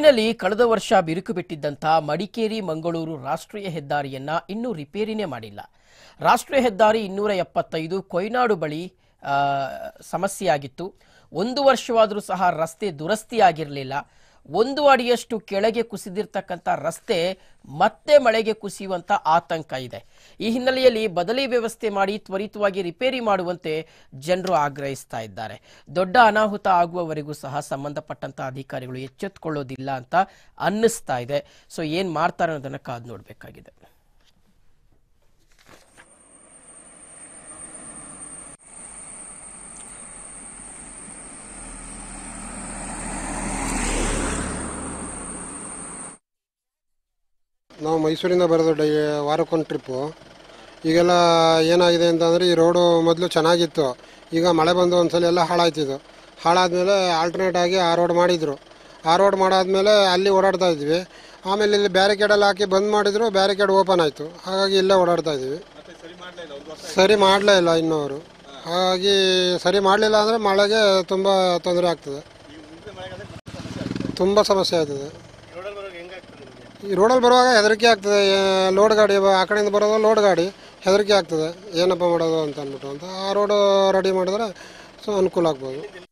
ಒಟ್ಟಿನಲ್ಲಿ ಕಳೆದ ವರ್ಷ ಬಿರುಕು ಬಿಟ್ಟಿದ್ದಂಥ ಮಡಿಕೇರಿ ಮಂಗಳೂರು ರಾಷ್ಟ್ರೀಯ ಹೆದ್ದಾರಿಯನ್ನ ಇನ್ನೂ ರಿಪೇರಿನೇ ಮಾಡಿಲ್ಲ ರಾಷ್ಟ್ರೀಯ ಹೆದ್ದಾರಿ ಇನ್ನೂರ ಎಪ್ಪತ್ತೈದು ಕೊಯ್ನಾಡು ಬಳಿ ಸಮಸ್ಯೆಯಾಗಿತ್ತು ಒಂದು ವರ್ಷವಾದರೂ ಸಹ ರಸ್ತೆ ದುರಸ್ತಿಯಾಗಿರಲಿಲ್ಲ ಒಂದು ಅಡಿಯಷ್ಟು ಕೆಳಗೆ ಕುಸಿದಿರ್ತಕ್ಕಂಥ ರಸ್ತೆ ಮತ್ತೆ ಮಳೆಗೆ ಕುಸಿಯುವಂಥ ಆತಂಕ ಇದೆ ಈ ಹಿನ್ನೆಲೆಯಲ್ಲಿ ಬದಲಿ ವ್ಯವಸ್ಥೆ ಮಾಡಿ ತ್ವರಿತವಾಗಿ ರಿಪೇರಿ ಮಾಡುವಂತೆ ಜನರು ಆಗ್ರಹಿಸ್ತಾ ಇದ್ದಾರೆ ದೊಡ್ಡ ಅನಾಹುತ ಆಗುವವರೆಗೂ ಸಹ ಸಂಬಂಧಪಟ್ಟಂಥ ಅಧಿಕಾರಿಗಳು ಎಚ್ಚೆತ್ತುಕೊಳ್ಳೋದಿಲ್ಲ ಅಂತ ಅನ್ನಿಸ್ತಾ ಇದೆ ಸೊ ಏನು ಮಾಡ್ತಾರೆ ಅನ್ನೋದನ್ನ ಕಾದು ನೋಡಬೇಕಾಗಿದೆ ನಾವು ಮೈಸೂರಿಂದ ಬರೋದು ಡೈ ವಾರಕ್ಕೊಂದು ಟ್ರಿಪ್ಪು ಈಗೆಲ್ಲ ಏನಾಗಿದೆ ಅಂತಂದರೆ ಈ ರೋಡು ಮೊದಲು ಚೆನ್ನಾಗಿತ್ತು ಈಗ ಮಳೆ ಬಂದು ಸಲ ಎಲ್ಲ ಹಾಳಾಯ್ತಿದ್ದು ಹಾಳಾದಮೇಲೆ ಆಲ್ಟರ್ನೇಟ್ ಆಗಿ ಆ ರೋಡ್ ಮಾಡಿದರು ಆ ರೋಡ್ ಮಾಡಾದಮೇಲೆ ಅಲ್ಲಿ ಓಡಾಡ್ತಾ ಇದ್ವಿ ಆಮೇಲೆ ಇಲ್ಲಿ ಬ್ಯಾರಿಕೇಡಲ್ಲಿ ಹಾಕಿ ಬಂದ್ ಮಾಡಿದ್ರು ಬ್ಯಾರಿಕೇಡ್ ಓಪನ್ ಆಯಿತು ಹಾಗಾಗಿ ಇಲ್ಲೇ ಓಡಾಡ್ತಾ ಇದ್ವಿ ಸರಿ ಮಾಡಲೇ ಇಲ್ಲ ಇನ್ನೂ ಅವರು ಹಾಗಾಗಿ ಸರಿ ಮಾಡಲಿಲ್ಲ ಅಂದರೆ ಮಳೆಗೆ ತುಂಬ ತೊಂದರೆ ಆಗ್ತದೆ ತುಂಬ ಸಮಸ್ಯೆ ಆಗ್ತದೆ ಈ ರೋಡಲ್ಲಿ ಬರುವಾಗ ಹೆದರಿಕೆ ಆಗ್ತದೆ ಲೋಡ್ ಗಾಡಿ ಆ ಕಡೆಯಿಂದ ಬರೋದು ಲೋಡ್ ಗಾಡಿ ಹೆದರಿಕೆ ಆಗ್ತದೆ ಏನಪ್ಪ ಮಾಡೋದು ಅಂತ ಅಂದ್ಬಿಟ್ಟು ಅಂತ ಆ ರೋಡು ರೆಡಿ ಮಾಡಿದ್ರೆ ಸೊ ಅನುಕೂಲ ಆಗ್ಬೋದು